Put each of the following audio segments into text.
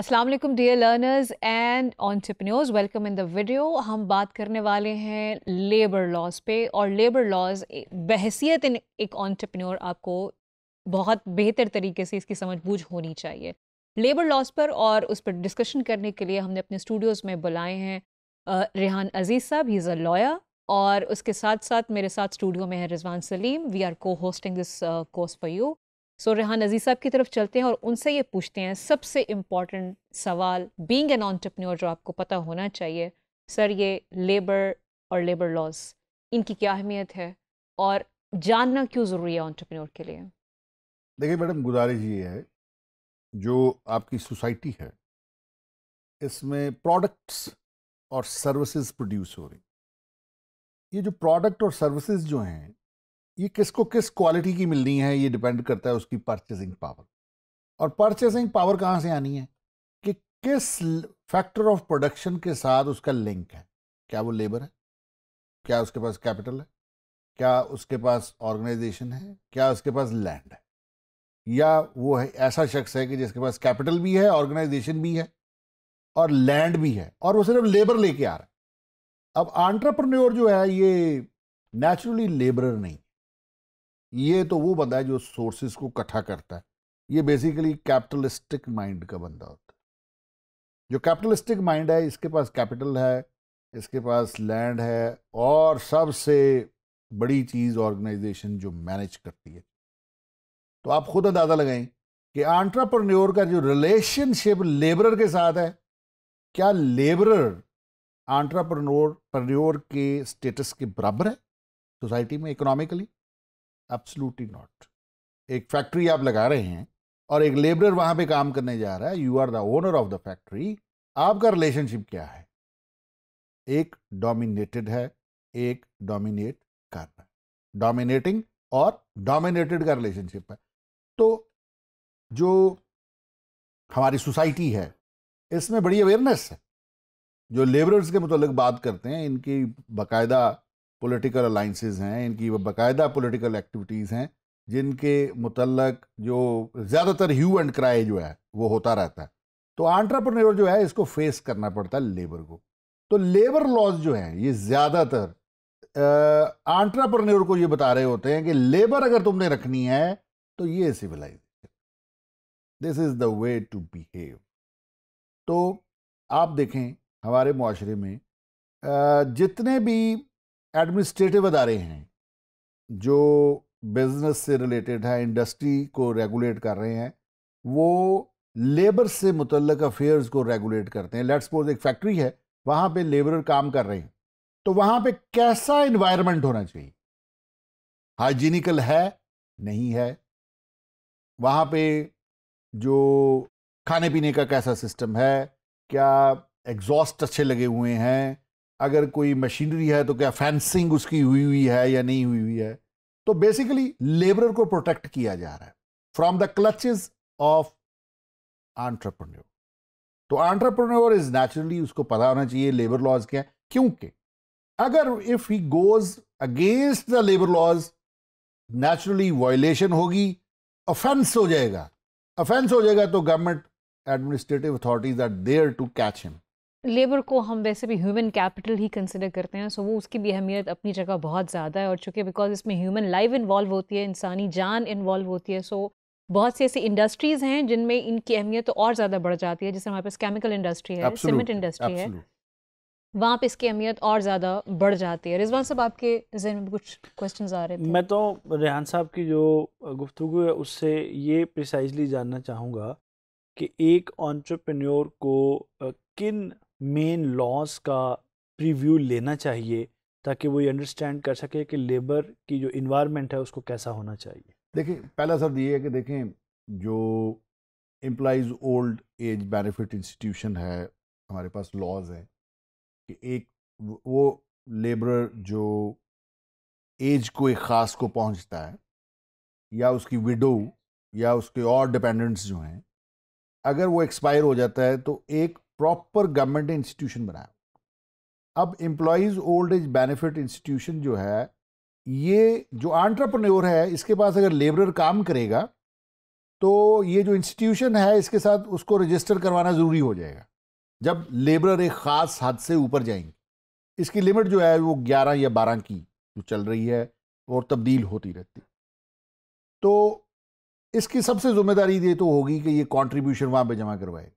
Aslam dear learners and entrepreneurs welcome in the video हम बात करने वाले हैं लेबर लॉज पे और लेबर लॉज बहसीत इन एक ऑनटरप्रनोर आपको बहुत बेहतर तरीके से इसकी समझ बूझ होनी चाहिए लेबर लॉज पर और उस पर डिस्कशन करने के लिए हमने अपने स्टूडियोज़ में बुलाए हैं रेहान अजीज़ साहब ही इज़ अ लॉयर और उसके साथ साथ मेरे साथ स्टूडियो में है Rizwan Saleem we are cohosting this course for you so Rehan Aziz Sahab की तरफ चलते हैं और उनसे ये पूछते हैं सबसे इम्पॉर्टेंट सवाल बींग एन ऑन्टरप्रन्योर जो आपको पता होना चाहिए सर ये लेबर और लेबर लॉस इनकी क्या अहमियत है और जानना क्यों ज़रूरी है ऑन्टरप्रन्योर के लिए देखिए मैडम गुजारिश ये है जो आपकी सोसाइटी है इसमें प्रोडक्ट्स और सर्विसेज प्रोड्यूस हो रही ये जो प्रोडक्ट और सर्विसेज जो हैं ये किसको किस क्वालिटी की मिलनी है ये डिपेंड करता है उसकी परचेसिंग पावर और परचेसिंग पावर कहाँ से आनी है कि किस फैक्टर ऑफ प्रोडक्शन के साथ उसका लिंक है क्या वो लेबर है क्या उसके पास कैपिटल है क्या उसके पास ऑर्गेनाइजेशन है क्या उसके पास लैंड है या वो है ऐसा शख्स है कि जिसके पास कैपिटल भी है ऑर्गेनाइजेशन भी है और लैंड भी है और वो सिर्फ लेबर लेके आ रहा है अब आंट्रप्रन्योर जो है ये नेचुरली लेबरर नहीं ये तो वो बंदा है जो सोर्सेस को इकट्ठा करता है ये बेसिकली कैपिटलिस्टिक माइंड का बंदा होता है जो कैपिटलिस्टिक माइंड है इसके पास कैपिटल है इसके पास लैंड है और सबसे बड़ी चीज़ ऑर्गेनाइजेशन जो मैनेज करती है तो आप खुद अंदाज़ा लगाएं कि आंट्रप्रन्योर का जो रिलेशनशिप लेबरर के साथ है क्या लेबरर आंट्रप्रनोर प्रन्योर के स्टेटस के बराबर है सोसाइटी में इकोनॉमिकली एब्सोल्युटली नॉट एक फैक्ट्री आप लगा रहे हैं और एक लेबर वहां पे काम करने जा रहा है you are the owner of the factory आपका रिलेशनशिप क्या है एक डोमिनेटेड है एक डोमिनेट कर रहा है डोमिनेटिंग और डोमिनेटेड का रिलेशनशिप है तो जो हमारी सोसाइटी है इसमें बड़ी अवेयरनेस है जो लेबरर्स के मुतल बात करते हैं इनकी बाकायदा पॉलिटिकल अलाइंसेस हैं इनकी बाकायदा पॉलिटिकल एक्टिविटीज़ हैं जिनके मुतलक जो ज़्यादातर ह्यू एंड क्राई जो है वो होता रहता है तो आंट्रप्रनोर जो है इसको फेस करना पड़ता है लेबर को तो लेबर लॉज जो हैं ये ज़्यादातर आंट्रप्रनोर को ये बता रहे होते हैं कि लेबर अगर तुमने रखनी है तो ये civilization this is the way to behave तो आप देखें हमारे माशरे में जितने भी एडमिनिस्ट्रेटिव अदारे हैं जो बिजनेस से रिलेटेड है इंडस्ट्री को रेगुलेट कर रहे हैं वो लेबर से मुतलक अफेयर्स को रेगुलेट करते हैं लेट्स सपोज एक फैक्ट्री है वहाँ पे लेबर काम कर रहे हैं तो वहाँ पे कैसा इन्वायरमेंट होना चाहिए हाइजीनिकल है नहीं है वहाँ पे जो खाने पीने का कैसा सिस्टम है क्या एग्जॉस्ट अच्छे लगे हुए हैं अगर कोई मशीनरी है तो क्या फेंसिंग उसकी हुई हुई है या नहीं हुई हुई है तो बेसिकली लेबरर को प्रोटेक्ट किया जा रहा है from the clutches of entrepreneur तो आंट्रप्रन्योर इज नेचुरली उसको पता होना चाहिए लेबर लॉज क्या है क्योंकि अगर if he goes against the labour laws naturally violation होगी ऑफेंस हो जाएगा ऑफेंस हो जाएगा तो government administrative authorities are there to catch him labour को हम वैसे भी ह्यूमन कैपिटल ही कंसिडर करते हैं सो वो उसकी भी अहमियत अपनी जगह बहुत ज़्यादा है और चूँकि बिकॉज इसमें ह्यूमन लाइफ इन्वॉल्व होती है इंसानी जान इन्वॉल्व होती है सो बहुत सी ऐसी इंडस्ट्रीज़ हैं जिनमें इनकी अहमियत तो और ज़्यादा बढ़ जाती है जैसे हमारे पास केमिकल इंडस्ट्री है सीमेंट इंडस्ट्री है वहाँ पे इसकी अहमियत और ज़्यादा बढ़ जाती है रिजवान साहब आपके जहन में कुछ क्वेश्चन आ रहे थे मैं तो रेहान साहब की जो गुफ्तु है उससे ये प्रिसाइजली जानना चाहूँगा कि एक ऑन्टरप्रेन्योर को किन मेन लॉज का प्रीव्यू लेना चाहिए ताकि वो ये अंडरस्टैंड कर सके कि लेबर की जो इन्वायरमेंट है उसको कैसा होना चाहिए देखिए पहला शब्द ये है कि देखें जो employees old age benefit institution है हमारे पास लॉज है कि एक वो लेबर जो एज को एक ख़ास को पहुंचता है या उसकी विडो या उसके और डिपेंडेंट्स जो हैं अगर वो एक्सपायर हो जाता है तो एक प्रॉपर गवर्नमेंट इंस्टीट्यूशन बनाया अब employees old age benefit institution जो है ये जो आंट्रप्रनोर है इसके पास अगर लेबरर काम करेगा तो ये जो इंस्टीट्यूशन है इसके साथ उसको रजिस्टर करवाना ज़रूरी हो जाएगा जब लेबरर एक ख़ास हद से ऊपर जाएंगे इसकी लिमिट जो है वो ग्यारह या बारह की जो चल रही है और तब्दील होती रहती तो इसकी सबसे ज़िम्मेदारी ये तो होगी कि ये कॉन्ट्रीब्यूशन वहाँ पर जमा करवाएगा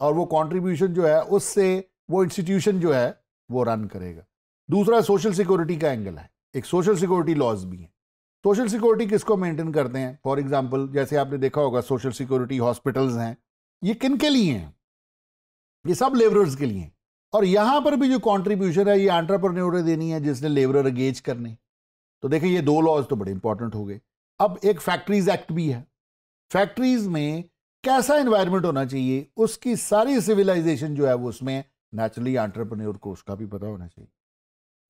और वो कॉन्ट्रीब्यूशन जो है उससे वो इंस्टीट्यूशन जो है वो रन करेगा दूसरा सोशल सिक्योरिटी का एंगल है एक सोशल सिक्योरिटी लॉज भी हैं सोशल सिक्योरिटी किसको मेंटेन करते हैं फॉर एग्जांपल जैसे आपने देखा होगा सोशल सिक्योरिटी हॉस्पिटल्स हैं ये किन के लिए हैं ये सब लेबरर्स के लिए हैं और यहाँ पर भी जो कॉन्ट्रीब्यूशन है ये आंट्रप्रन्योर देनी है जिसने लेबर अगेज करने तो देखिए ये दो लॉज तो बड़े इंपॉर्टेंट हो गए अब एक फैक्ट्रीज एक्ट भी है फैक्ट्रीज में कैसा इन्वायरमेंट होना चाहिए उसकी सारी सिविलाइजेशन जो है वो उसमें नेचुरली एंटरप्रेन्योर को उसका भी पता होना चाहिए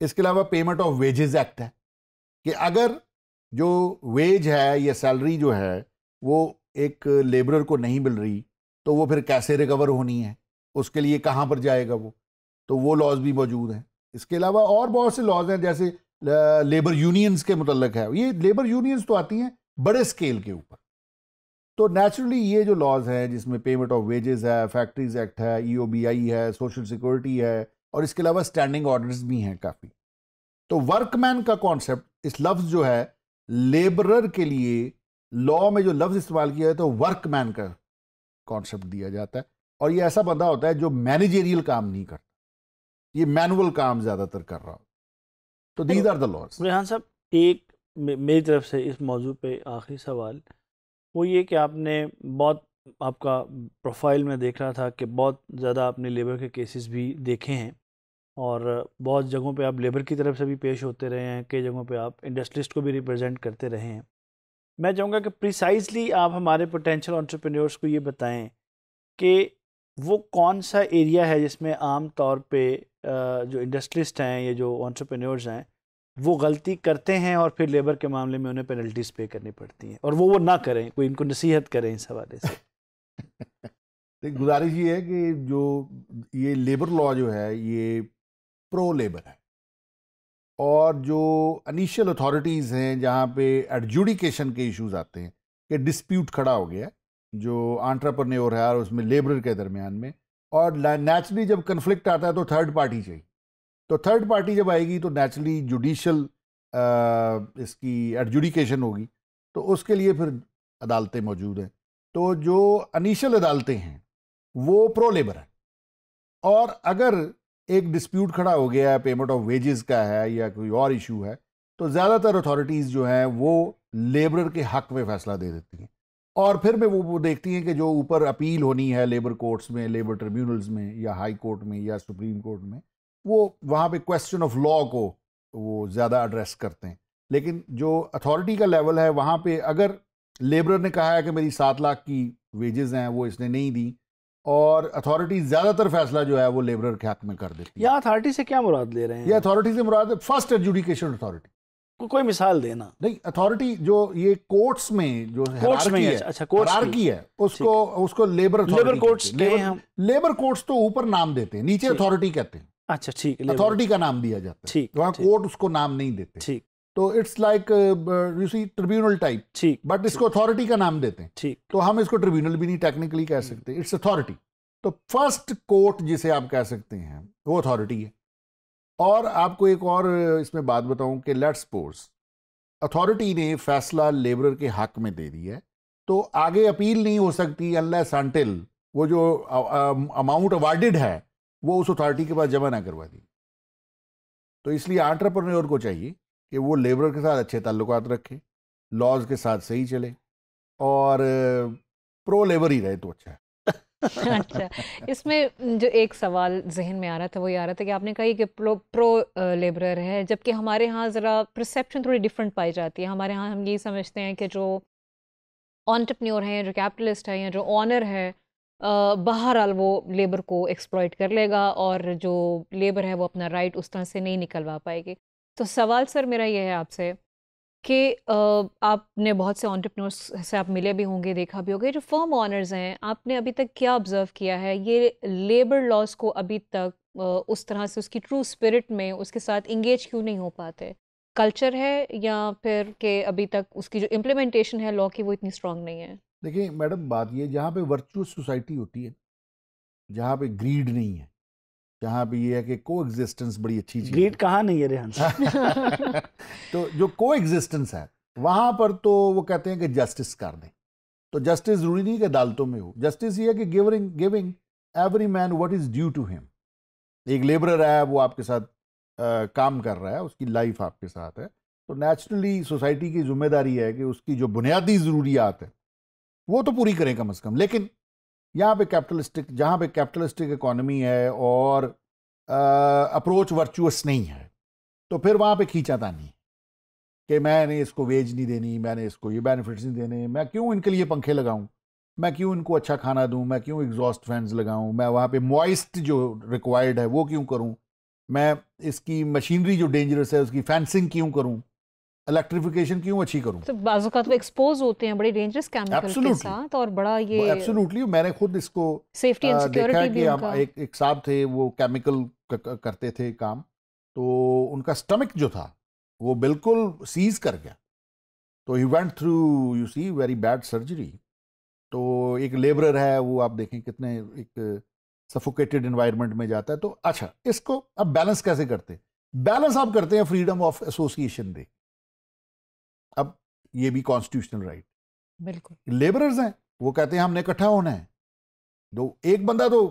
इसके अलावा पेमेंट ऑफ वेजेस एक्ट है कि अगर जो वेज है या सैलरी जो है वो एक लेबरर को नहीं मिल रही तो वो फिर कैसे रिकवर होनी है उसके लिए कहाँ पर जाएगा वो तो वो लॉज भी मौजूद हैं इसके अलावा और बहुत से लॉज हैं जैसे लेबर यूनियंस के मतलब है ये लेबर यूनियंस तो आती हैं बड़े स्केल के ऊपर तो नेचुरली ये जो लॉज हैं जिसमें पेमेंट ऑफ वेजेस है फैक्ट्रीज एक्ट है ईओबीआई e है सोशल सिक्योरिटी है और इसके अलावा स्टैंडिंग ऑर्डर्स भी हैं काफ़ी तो वर्कमैन का कॉन्सेप्ट इस लफ्ज़ जो है लेबरर के लिए लॉ में जो लफ्ज़ इस्तेमाल किया है तो वर्कमैन का कॉन्सेप्ट दिया जाता है और ये ऐसा बंदा होता है जो मैनेजेरियल काम नहीं करता ये मैनुअल काम ज़्यादातर कर रहा हो तो these are the laws Rehan Sahab एक मेरी तरफ से इस मौजू पे आखिरी सवाल वो ये कि आपने बहुत आपका प्रोफाइल में देख रहा था कि बहुत ज़्यादा आपने लेबर के केसेस भी देखे हैं और बहुत जगहों पे आप लेबर की तरफ से भी पेश होते रहे हैं कई जगहों पे आप इंडस्ट्रिस्ट को भी रिप्रेजेंट करते रहे हैं मैं चाहूँगा कि प्रिसाइजली आप हमारे पोटेंशियल ऑन्टरप्रेन्योर्स को ये बताएं कि वो कौन सा एरिया है जिसमें आम तौर पर जो इंडस्ट्रिस्ट हैं या जो ऑन्टरप्रेन्योर्स हैं वो गलती करते हैं और फिर लेबर के मामले में उन्हें पेनल्टीज पे करनी पड़ती हैं और वो वो ना करें कोई इनको नसीहत करें इस हवाले से गुजारिश ये है कि जो ये लेबर लॉ जो है ये प्रो लेबर है और जो अनिशियल अथॉरिटीज़ हैं जहाँ पे एडजुडिकेशन के इश्यूज आते हैं कि डिस्प्यूट खड़ा हो गया जो आंट्रप्रनोर है और उसमें लेबर के दरमियान में और नेचुरली जब कन्फ्लिक्ट आता है तो थर्ड पार्टी चाहिए तो थर्ड पार्टी जब आएगी तो नेचुरली जुडिशल इसकी एडजुडिकेशन होगी तो उसके लिए फिर अदालतें मौजूद हैं तो जो अनिशल अदालतें हैं वो प्रो लेबर हैं और अगर एक डिस्प्यूट खड़ा हो गया है पेमेंट ऑफ वेजेस का है या कोई और इशू है तो ज़्यादातर अथॉरिटीज़ जो हैं वो लेबर के हक में फैसला दे देती हैं और फिर में वो वो देखती हैं कि जो ऊपर अपील होनी है लेबर कोर्ट्स में लेबर ट्रिब्यूनल्स में या हाई कोर्ट में या सुप्रीम कोर्ट में वो वहाँ पे क्वेश्चन ऑफ लॉ को वो ज़्यादा एड्रेस करते हैं लेकिन जो अथॉरिटी का लेवल है वहाँ पे अगर लेबर ने कहा है कि मेरी सात लाख की वेजेस हैं वो इसने नहीं दी और अथॉरिटी ज़्यादातर फैसला जो है वो लेबर के हाथ में कर देती है या अथॉरिटी से क्या मुराद ले रहे हैं ये अथॉरिटी से मुराद फर्स्ट एडजुडिकेशन अथॉरिटी को कोई मिसाल देना नहीं अथॉरिटी जो ये कोर्ट्स में जो कोर्ट्स में है, अच्छा कोर्ट्स की है उसको उसको labour labour courts labour courts तो ऊपर नाम देते हैं नीचे अथॉरिटी कहते हैं अच्छा ठीक है अथॉरिटी का नाम दिया जाता है ठीक तो वहाँ कोर्ट उसको नाम नहीं देते ठीक तो it's like you see tribunal type ठीक बट इसको अथॉरिटी का नाम देते हैं ठीक तो हम इसको ट्रिब्यूनल भी नहीं टेक्निकली कह हम्म। सकते इट्स अथॉरिटी तो फर्स्ट कोर्ट जिसे आप कह सकते हैं वो अथॉरिटी है और आपको एक और uh, इसमें बात बताऊं कि लेट्स सपोज अथॉरिटी ने फैसला लेबर के हक में दे दिया है तो आगे अपील नहीं हो सकती अनलेस अनटिल वो जो अमाउंट uh, अवार्डेड um, है वो उस अथॉरिटी के पास जमा ना करवा दी तो इसलिए आंट्रप्रनोर को चाहिए कि वो लेबर के साथ अच्छे ताल्लुक रखे लॉज के साथ सही चले और प्रो लेबर ही रहे तो अच्छा अच्छा इसमें जो एक सवाल जहन में आ रहा था वो ये आ रहा था कि आपने कहा कि प्रो, प्रो लेबरर है जबकि हमारे यहाँ ज़रा परसेप्शन थोड़ी डिफरेंट पाई जाती है हमारे यहाँ हम ये समझते हैं कि जो ऑन्टरप्रन्योर हैं जो कैपिटलिस्ट हैं या जो ऑनर है बहरहाल वो लेबर को एक्सप्लॉयट कर लेगा और जो लेबर है वो अपना राइट उस तरह से नहीं निकलवा पाएगी तो सवाल सर मेरा यह है आपसे कि आपने बहुत से ऑन्टरप्रनोर्स से आप मिले भी होंगे देखा भी होंगे जो फर्म ऑनर्स हैं आपने अभी तक क्या ऑब्ज़र्व किया है ये लेबर लॉस को अभी तक उस तरह से उसकी ट्रू स्पिरिट में उसके साथ इंगेज क्यों नहीं हो पाते कल्चर है या फिर के अभी तक उसकी जो इम्प्लीमेंटेशन है लॉ की वो इतनी स्ट्रांग नहीं है देखिए मैडम बात ये जहाँ पे वर्चुअल सोसाइटी होती है जहाँ पे ग्रीड नहीं है जहाँ पे ये है कि को एग्जिस्टेंस बड़ी अच्छी चीज ग्रीड कहाँ नहीं है रेहान तो जो को एग्जिस्टेंस है वहाँ पर तो वो कहते हैं कि जस्टिस कर दें तो जस्टिस जरूरी नहीं कि अदालतों में हो जस्टिस ये है कि गिवरिंग giving every man what is due to him एक लेबरर है वो आपके साथ आ, काम कर रहा है उसकी लाइफ आपके साथ है तो नेचुरली सोसाइटी की जिम्मेदारी है कि उसकी जो बुनियादी ज़रूरियात है वो तो पूरी करें कम अज़ कम लेकिन यहाँ पे कैपिटलिस्टिक जहाँ पे कैपिटलिस्टिक इकोनॉमी है और अप्रोच वर्चुअस नहीं है तो फिर वहाँ पे खींचातानी नहीं कि मैंने इसको वेज नहीं देनी मैंने इसको ये बेनिफिट्स नहीं देने मैं क्यों इनके लिए पंखे लगाऊं मैं क्यों इनको अच्छा खाना दूं मैं क्यों एग्जॉस्ट फैंस लगाऊं मैं वहाँ पे मॉइस्ट जो रिक्वायर्ड है वो क्यों करूं मैं इसकी मशीनरी जो डेंजरस है उसकी फैंसिंग क्यों करूं इलेक्ट्रिफिकेशन क्यों अच्छी करूं तो बाजुकात वो एक्सपोज होते हैं बड़े डेंजरस केमिकल्स के साथ और बड़ा ये एब्सोल्युटली मैंने खुद इसको सेफ्टी एंड सिक्योरिटी भी हम एक एक साहब थे वो केमिकल करते थे काम तो उनका स्टमक जो था वो बिल्कुल सीज कर गया तो he went through you see very bad surgery तो एक लेबरर है वो आप देखें कितने एक सफोकेटेड एनवायरनमेंट में जाता है तो अच्छा इसको अब बैलेंस कैसे करते बैलेंस आप करते हैं फ्रीडम ऑफ एसोसिएशन देख अब ये भी कॉन्स्टिट्यूशनल राइट बिल्कुल लेबरर्स हैं वो कहते हैं हमने इकट्ठा होना है दो तो एक बंदा तो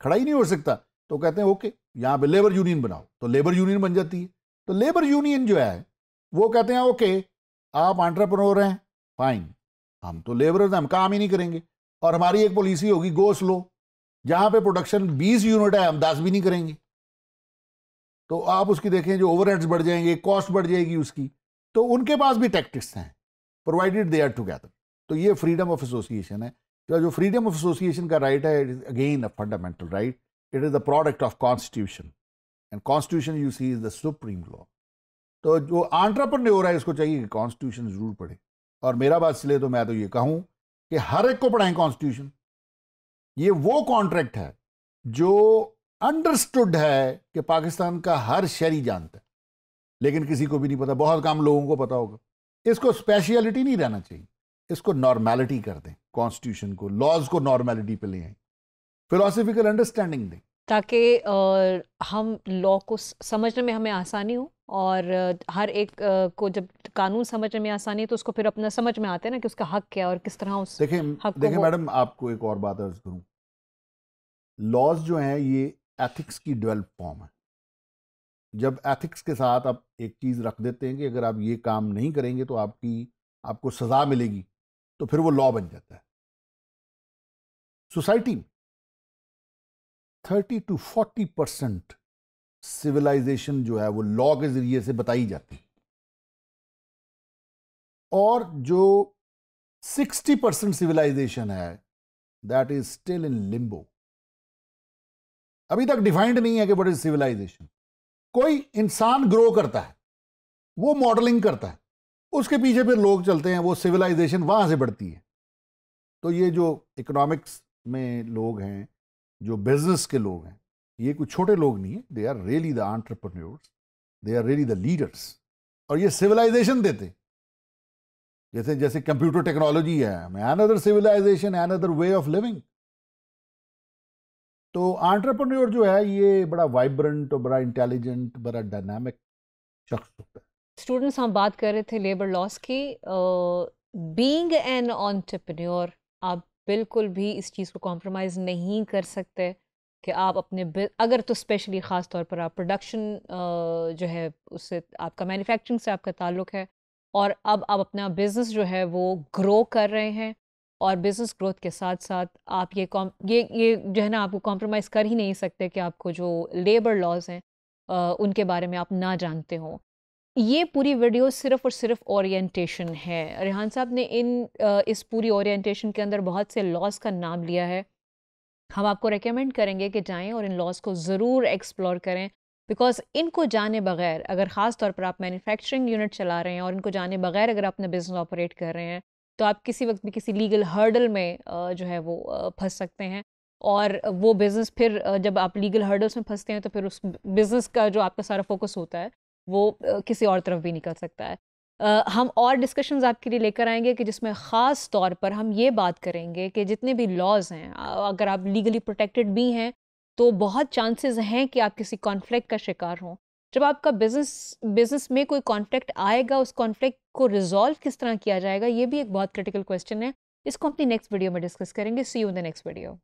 खड़ा ही नहीं हो सकता तो कहते हैं ओके यहाँ पे लेबर यूनियन बनाओ तो लेबर यूनियन बन जाती है तो लेबर यूनियन जो है वो कहते हैं ओके आप आंट्रप्रनोर हैं फाइन हम तो लेबरर्स हम काम ही नहीं करेंगे और हमारी एक पॉलिसी होगी गो स्लो जहाँ पे प्रोडक्शन 20 यूनिट है हम 10 भी नहीं करेंगे तो आप उसकी देखें जो ओवर बढ़ जाएंगे कॉस्ट बढ़ जाएगी उसकी तो उनके पास भी टैक्टिक्स हैं प्रोवाइडेड दे आर टुगेदर तो ये फ्रीडम ऑफ एसोसिएशन है तो जो फ्रीडम ऑफ एसोसिएशन का राइट है it is again a fundamental right it is the product of constitution and constitution you see is the supreme law तो जो हो रहा है इसको चाहिए कि कॉन्स्टिट्यूशन ज़रूर पढ़े और मेरा बात इसलिए तो मैं तो ये कहूँ कि हर एक को पढ़ाएं कॉन्स्टिट्यूशन ये वो कॉन्ट्रैक्ट है जो अंडरस्टूड है कि पाकिस्तान का हर शहरी जानता है लेकिन किसी को भी नहीं पता बहुत कम लोगों को पता होगा इसको स्पेशलिटी नहीं रहना चाहिए इसको नॉर्मैलिटी कर दें कॉन्स्टिट्यूशन को लॉज को नॉर्मैलिटी पे ले आए फिलोसफिकल अंडरस्टैंडिंग दें ताकि हम लॉ को समझने में हमें आसानी हो और हर एक को जब कानून समझने में आसानी है तो उसको फिर अपना समझ में आता है ना कि उसका हक क्या है और किस तरह उस देखें देखें मैडम आपको एक और बात अर्ज करूँ लॉज जो है ये एथिक्स की डेवलप फॉर्म है जब एथिक्स के साथ आप एक चीज़ रख देते हैं कि अगर आप ये काम नहीं करेंगे तो आपकी आपको सज़ा मिलेगी तो फिर वो लॉ बन जाता है सोसाइटी में thirty to forty percent civilization जो है वो लॉ के ज़रिए से बताई जाती है और जो सिक्सटी परसेंट सिविलाइजेशन है that is still in limbo अभी तक डिफाइंड नहीं है कि वट इज सिविलाइजेशन कोई इंसान ग्रो करता है वो मॉडलिंग करता है उसके पीछे फिर लोग चलते हैं वो सिविलाइजेशन वहाँ से बढ़ती है तो ये जो इकोनॉमिक्स में लोग हैं जो बिजनेस के लोग हैं ये कुछ छोटे लोग नहीं है they are really the entrepreneurs they are really the leaders और ये सिविलाइजेशन देते जैसे जैसे कंप्यूटर टेक्नोलॉजी है another civilization another way of living तो आंट्रप्रनोर जो है ये बड़ा वाइब्रेंट और बड़ा इंटेलिजेंट बड़ा डायनामिक शख्स होता है स्टूडेंट्स हम बात कर रहे थे लेबर लॉस की बीइंग एन ऑन्टरप्रन्योर आप बिल्कुल भी इस चीज़ को कॉम्प्रोमाइज़ नहीं कर सकते कि आप अपने अगर तो स्पेशली ख़ास तौर पर आप प्रोडक्शन जो है उससे आपका मैन्युफैक्चरिंग से आपका ताल्लुक है और अब आप अपना बिज़नेस जो है वो ग्रो कर रहे हैं और बिज़नेस ग्रोथ के साथ साथ आप ये कॉम ये ये जो है ना आपको कॉम्प्रोमाइज़ कर ही नहीं सकते कि आपको जो लेबर लॉज हैं उनके बारे में आप ना जानते हो ये पूरी वीडियो सिर्फ़ और सिर्फ ओरिएंटेशन है रेहान साहब ने इन इस पूरी ओरिएंटेशन के अंदर बहुत से लॉज का नाम लिया है हम आपको रेकमेंड करेंगे कि जाएं और इन लॉज को ज़रूर एक्सप्लोर करें बिकॉज इनको जाने बगैर अगर ख़ास तौर पर आप मैन्युफैक्चरिंग यूनिट चला रहे हैं और इनको जाने बगैर अगर अपना बिज़नेस ऑपरेट कर रहे हैं तो आप किसी वक्त भी किसी लीगल हर्डल में जो है वो फंस सकते हैं और वो बिज़नेस फिर जब आप लीगल हर्डल्स में फंसते हैं तो फिर उस बिज़नेस का जो आपका सारा फोकस होता है वो किसी और तरफ भी निकल सकता है हम और डिस्कशंस आपके लिए लेकर आएंगे कि जिसमें ख़ास तौर पर हम ये बात करेंगे कि जितने भी लॉज हैं अगर आप लीगली प्रोटेक्टेड भी हैं तो बहुत चांसेस हैं कि आप किसी कॉन्फ्लिक्ट का शिकार हों जब आपका बिजनेस बिजनेस में कोई कॉन्फ्लिक्ट आएगा उस कॉन्फ्लिक्ट को रिजॉल्व किस तरह किया जाएगा ये भी एक बहुत क्रिटिकल क्वेश्चन है इसको अपनी नेक्स्ट वीडियो में डिस्कस करेंगे see you in the next video